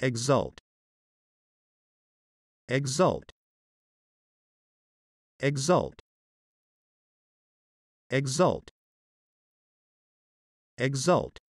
exult exult exult exult exult